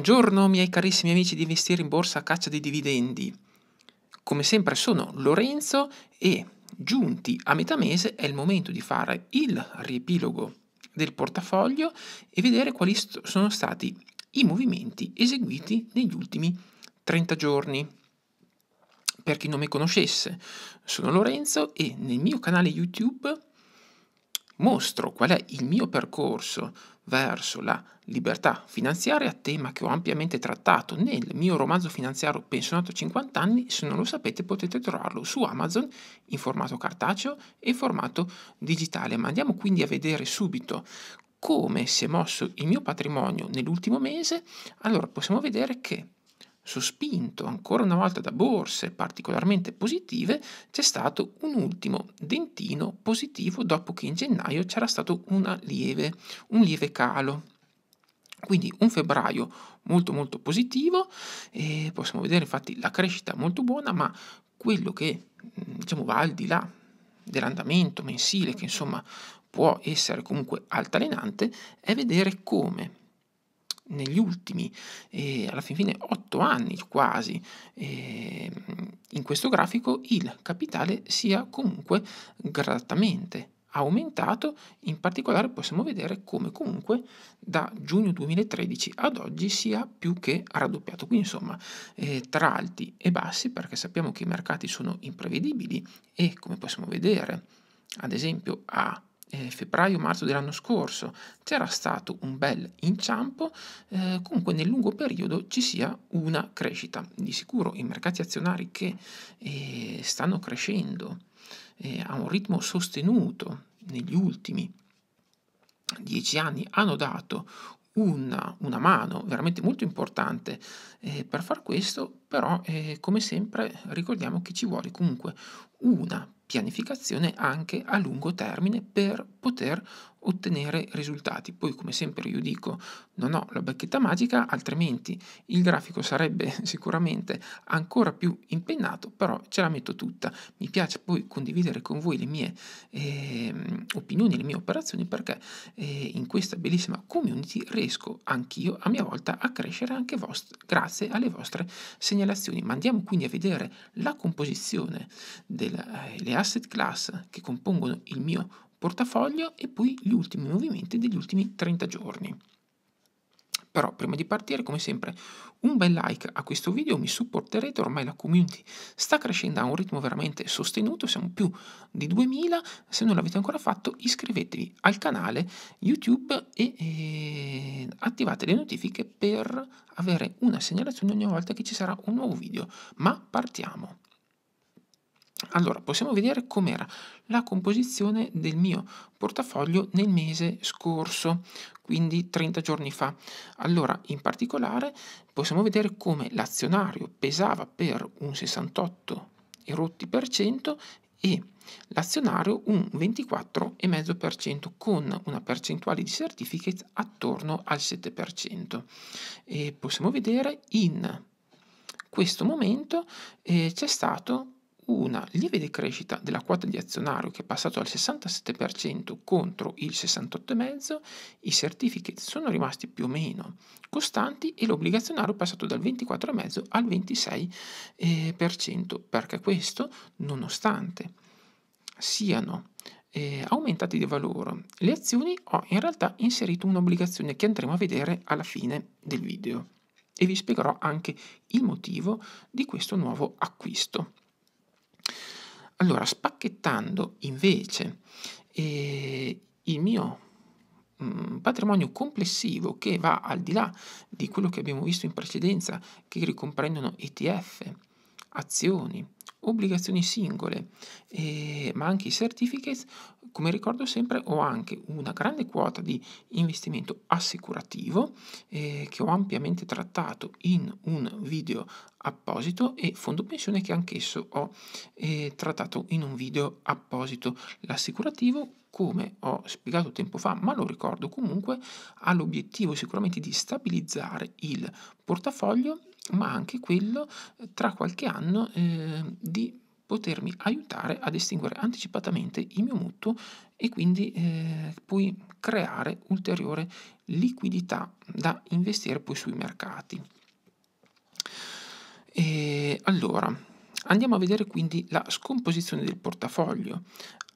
Buongiorno miei carissimi amici di Investire in Borsa a caccia dei dividendi. Come sempre sono Lorenzo e giunti a metà mese è il momento di fare il riepilogo del portafoglio e vedere quali sono stati i movimenti eseguiti negli ultimi 30 giorni. Per chi non mi conoscesse, sono Lorenzo e nel mio canale YouTube mostro qual è il mio percorso verso la libertà finanziaria, tema che ho ampiamente trattato nel mio romanzo finanziario Pensionato a 50 anni. Se non lo sapete potete trovarlo su Amazon in formato cartaceo e formato digitale. Ma andiamo quindi a vedere subito come si è mosso il mio patrimonio nell'ultimo mese. Allora possiamo vedere che sospinto ancora una volta da borse particolarmente positive, c'è stato un ultimo dentino positivo dopo che in gennaio c'era stato lieve, un lieve calo. Quindi un febbraio molto molto positivo, e possiamo vedere infatti la crescita molto buona, ma quello che mm, diciamo, va al di là dell'andamento mensile, che insomma può essere comunque altalenante, è vedere come negli ultimi, eh, alla fine, otto anni quasi, eh, in questo grafico il capitale sia comunque gradatamente aumentato, in particolare possiamo vedere come comunque da giugno 2013 ad oggi sia più che raddoppiato. Quindi insomma eh, tra alti e bassi perché sappiamo che i mercati sono imprevedibili e come possiamo vedere ad esempio a eh, febbraio-marzo dell'anno scorso c'era stato un bel inciampo, eh, comunque nel lungo periodo ci sia una crescita. Di sicuro i mercati azionari che eh, stanno crescendo eh, a un ritmo sostenuto negli ultimi dieci anni hanno dato una, una mano veramente molto importante eh, per far questo, però eh, come sempre ricordiamo che ci vuole comunque una pianificazione anche a lungo termine per poter ottenere risultati. Poi come sempre io dico non ho la bacchetta magica, altrimenti il grafico sarebbe sicuramente ancora più impennato, però ce la metto tutta. Mi piace poi condividere con voi le mie eh, opinioni, le mie operazioni perché eh, in questa bellissima community riesco anch'io a mia volta a crescere anche vostri, grazie alle vostre segnalazioni. Ma andiamo quindi a vedere la composizione delle eh, asset class che compongono il mio portafoglio e poi gli ultimi movimenti degli ultimi 30 giorni. Però prima di partire, come sempre, un bel like a questo video, mi supporterete, ormai la community sta crescendo a un ritmo veramente sostenuto, siamo più di 2000, se non l'avete ancora fatto iscrivetevi al canale YouTube e eh, attivate le notifiche per avere una segnalazione ogni volta che ci sarà un nuovo video. Ma partiamo! Allora, possiamo vedere com'era la composizione del mio portafoglio nel mese scorso, quindi 30 giorni fa. Allora, in particolare, possiamo vedere come l'azionario pesava per un 68 e l'azionario un 24,5% con una percentuale di certificate attorno al 7%. E possiamo vedere in questo momento eh, c'è stato una lieve decrescita della quota di azionario che è passato al 67% contro il 68,5%, i certificate sono rimasti più o meno costanti e l'obbligazionario è passato dal 24,5% al 26%, eh, perché questo nonostante siano eh, aumentati di valore le azioni ho in realtà inserito un'obbligazione che andremo a vedere alla fine del video e vi spiegherò anche il motivo di questo nuovo acquisto. Allora, spacchettando invece eh, il mio mm, patrimonio complessivo che va al di là di quello che abbiamo visto in precedenza, che ricomprendono ETF, azioni, obbligazioni singole, eh, ma anche i certificates, come ricordo sempre, ho anche una grande quota di investimento assicurativo eh, che ho ampiamente trattato in un video apposito e fondo pensione che anch'esso ho eh, trattato in un video apposito. L'assicurativo, come ho spiegato tempo fa, ma lo ricordo comunque, ha l'obiettivo sicuramente di stabilizzare il portafoglio ma anche quello eh, tra qualche anno eh, di potermi aiutare ad estinguere anticipatamente il mio mutuo e quindi eh, poi creare ulteriore liquidità da investire poi sui mercati. E allora, andiamo a vedere quindi la scomposizione del portafoglio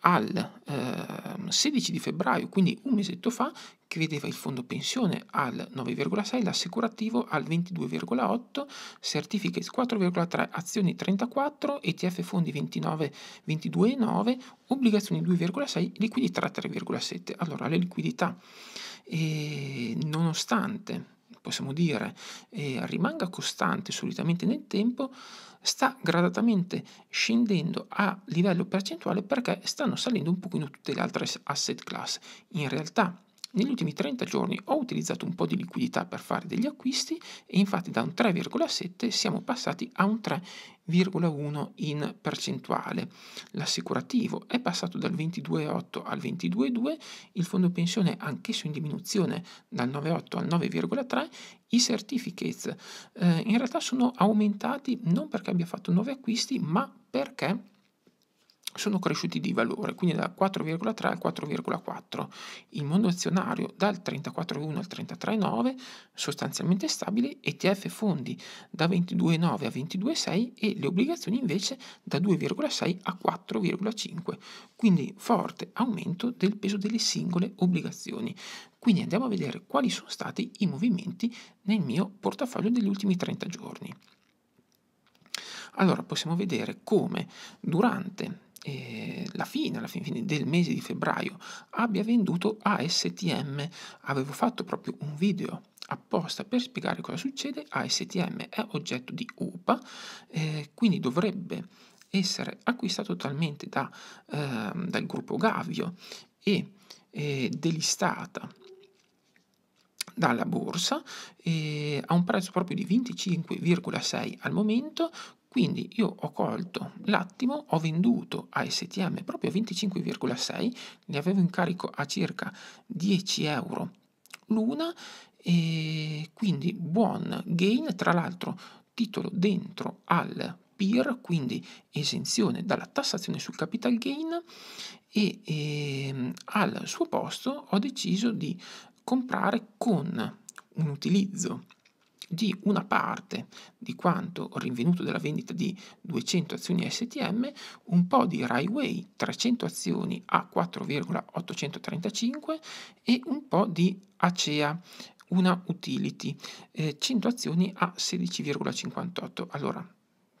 al eh, 16 di febbraio, quindi un mesetto fa, che vedeva il fondo pensione al 9,6, l'assicurativo al 22,8, certificates 4,3, azioni 34, ETF fondi 29, 22,9, obbligazioni 2,6, liquidità 3,7. Allora, le liquidità, e nonostante possiamo dire, eh, rimanga costante solitamente nel tempo, sta gradatamente scendendo a livello percentuale perché stanno salendo un pochino tutte le altre asset class. In realtà negli ultimi 30 giorni ho utilizzato un po' di liquidità per fare degli acquisti e infatti da un 3,7 siamo passati a un 3,1 in percentuale. L'assicurativo è passato dal 22,8 al 22,2, il fondo pensione anch'esso in diminuzione dal 9,8 al 9,3, i certificates eh, in realtà sono aumentati non perché abbia fatto nuovi acquisti ma perché sono cresciuti di valore, quindi da 4,3 al 4,4. Il mondo azionario dal 34,1 al 33,9, sostanzialmente stabile, ETF fondi da 22,9 a 22,6 e le obbligazioni invece da 2,6 a 4,5, quindi forte aumento del peso delle singole obbligazioni. Quindi andiamo a vedere quali sono stati i movimenti nel mio portafoglio degli ultimi 30 giorni. Allora possiamo vedere come durante eh, la fine, alla fine, fine del mese di febbraio abbia venduto ASTM. Avevo fatto proprio un video apposta per spiegare cosa succede ASTM è oggetto di UPA, eh, quindi dovrebbe essere acquistato totalmente da, eh, dal gruppo Gavio e eh, delistata dalla borsa eh, a un prezzo proprio di 25,6 al momento quindi io ho colto l'attimo, ho venduto a STM proprio 25,6, li avevo in carico a circa 10 euro l'una e quindi buon gain, tra l'altro titolo dentro al PIR, quindi esenzione dalla tassazione sul capital gain e, e ehm, al suo posto ho deciso di comprare con un utilizzo di una parte di quanto rinvenuto della vendita di 200 azioni STM, un po' di Raiway 300 azioni a 4,835 e un po' di Acea una utility, eh, 100 azioni a 16,58. Allora,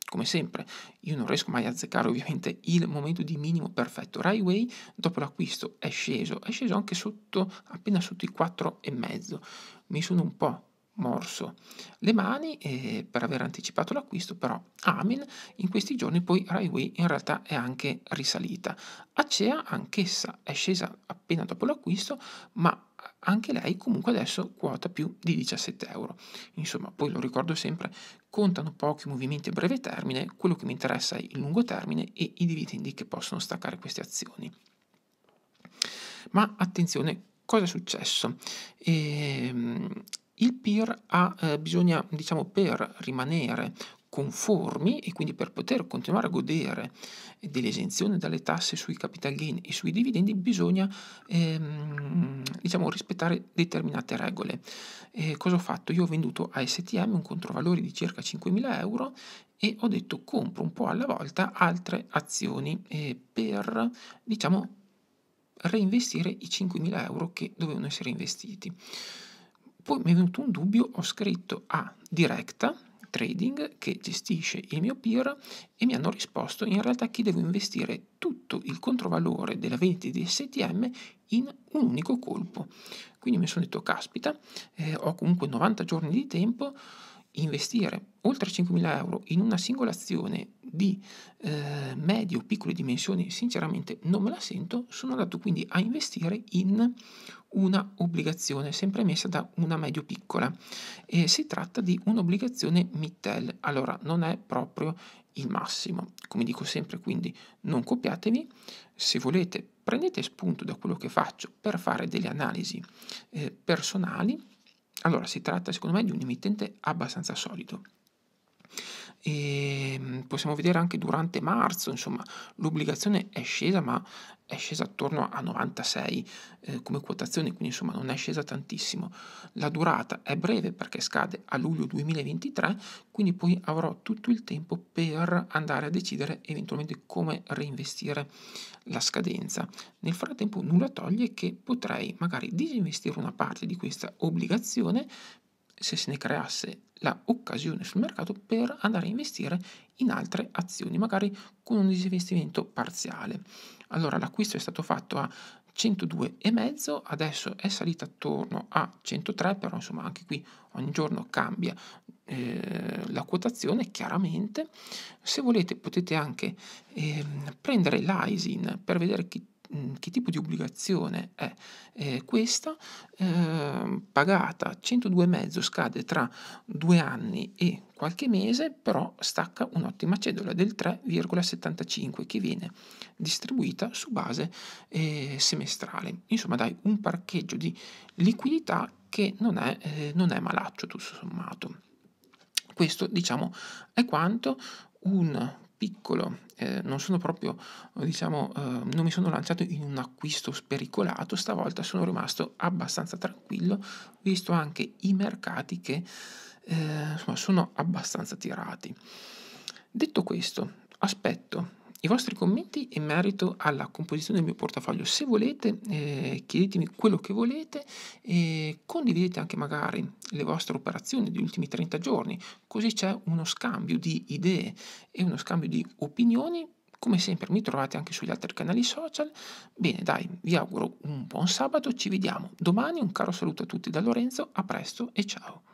come sempre, io non riesco mai a azzeccare ovviamente il momento di minimo perfetto. Raiway dopo l'acquisto è sceso, è sceso anche sotto, appena sotto i 4,5. Mi sono un po' morso le mani eh, per aver anticipato l'acquisto, però Amin in questi giorni poi Raiway in realtà è anche risalita. Acea anch'essa è scesa appena dopo l'acquisto, ma anche lei comunque adesso quota più di 17 euro. Insomma, poi lo ricordo sempre, contano pochi movimenti a breve termine, quello che mi interessa è il lungo termine e i dividendi che possono staccare queste azioni. Ma attenzione, cosa è successo? Ehm, il peer ha, eh, bisogna, diciamo, per rimanere conformi e quindi per poter continuare a godere dell'esenzione dalle tasse sui capital gain e sui dividendi bisogna ehm, diciamo, rispettare determinate regole. Eh, cosa ho fatto? Io ho venduto a STM un controvalore di circa 5.000 euro e ho detto compro un po' alla volta altre azioni eh, per diciamo, reinvestire i 5.000 euro che dovevano essere investiti. Poi mi è venuto un dubbio, ho scritto a Directa Trading che gestisce il mio peer e mi hanno risposto in realtà che devo investire tutto il controvalore della vendita di STM in un unico colpo. Quindi mi sono detto, caspita, eh, ho comunque 90 giorni di tempo, investire oltre 5.000 euro in una singola azione di eh, medie o piccole dimensioni, sinceramente non me la sento, sono andato quindi a investire in una obbligazione sempre emessa da una medio piccola e si tratta di un'obbligazione Mittel, allora non è proprio il massimo. Come dico sempre, quindi non copiatevi, se volete prendete spunto da quello che faccio per fare delle analisi eh, personali, allora si tratta secondo me di un emittente abbastanza solido. E ehm, possiamo vedere anche durante marzo, insomma, l'obbligazione è scesa, ma è scesa attorno a 96 eh, come quotazione, quindi insomma non è scesa tantissimo. La durata è breve perché scade a luglio 2023, quindi poi avrò tutto il tempo per andare a decidere eventualmente come reinvestire la scadenza. Nel frattempo nulla toglie che potrei magari disinvestire una parte di questa obbligazione se se ne creasse l'occasione sul mercato per andare a investire in altre azioni, magari con un disinvestimento parziale. Allora l'acquisto è stato fatto a 102,5, adesso è salito attorno a 103, però insomma anche qui ogni giorno cambia eh, la quotazione chiaramente. Se volete potete anche eh, prendere l'ISIN per vedere che Mm, che tipo di obbligazione è eh, questa, eh, pagata 102,5 scade tra due anni e qualche mese, però stacca un'ottima cedola del 3,75 che viene distribuita su base eh, semestrale. Insomma dai un parcheggio di liquidità che non è, eh, non è malaccio tutto sommato. Questo diciamo è quanto un piccolo, eh, non sono proprio, diciamo, eh, non mi sono lanciato in un acquisto spericolato, stavolta sono rimasto abbastanza tranquillo, visto anche i mercati che eh, insomma, sono abbastanza tirati. Detto questo, aspetto i vostri commenti in merito alla composizione del mio portafoglio. Se volete, eh, chiedetemi quello che volete e condividete anche magari le vostre operazioni degli ultimi 30 giorni, così c'è uno scambio di idee e uno scambio di opinioni. Come sempre mi trovate anche sugli altri canali social. Bene, dai, vi auguro un buon sabato, ci vediamo domani, un caro saluto a tutti da Lorenzo, a presto e ciao.